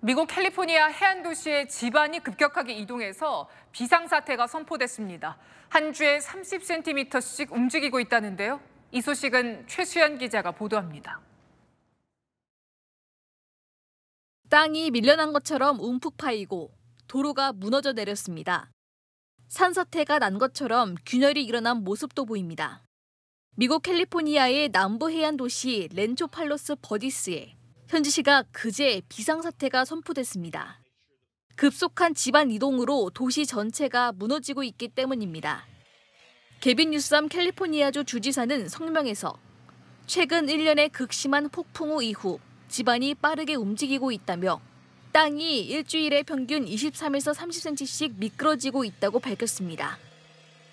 미국 캘리포니아 해안 도시의 지반이 급격하게 이동해서 비상사태가 선포됐습니다. 한 주에 30cm씩 움직이고 있다는데요. 이 소식은 최수연 기자가 보도합니다. 땅이 밀려난 것처럼 움푹 파이고 도로가 무너져 내렸습니다. 산사태가 난 것처럼 균열이 일어난 모습도 보입니다. 미국 캘리포니아의 남부 해안 도시 렌초팔로스 버디스에 현지시각 그제 비상사태가 선포됐습니다. 급속한 집안 이동으로 도시 전체가 무너지고 있기 때문입니다. 개빈 뉴스암 캘리포니아주 주지사는 성명에서 최근 1년의 극심한 폭풍우 이후 집안이 빠르게 움직이고 있다며 땅이 일주일에 평균 23에서 30cm씩 미끄러지고 있다고 밝혔습니다.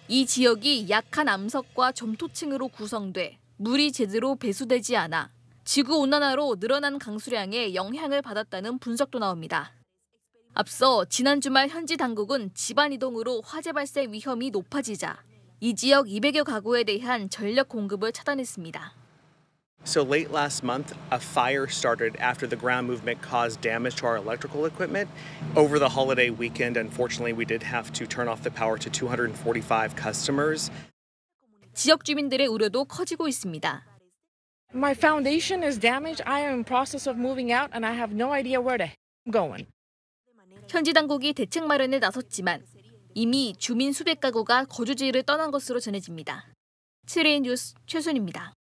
이 지역이 약한 암석과 점토층으로 구성돼 물이 제대로 배수되지 않아 지구 온난화로 늘어난 강수량의 영향을 받았다는 분석도 나옵니다. 앞서 지난 주말 현지 당국은 집안 이동으로 화재 발생 위험이 높아지자 이 지역 200여 가구에 대한 전력 공급을 차단했습니다. So late last month, a fire started after the ground movement caused damage to our electrical equipment. Over the holiday weekend, unfortunately, we did have to turn off the power to 245 customers. 지역 주민들의 우려도 커지고 있습니다. My foundation is damaged. I am in process of moving out and I have no idea where to going. 현지 당국이 대책 마련에 나섰지만 이미 주민 수백 가구가 거주지를 떠난 것으로 전해집니다. 7일 뉴스 최순입니다.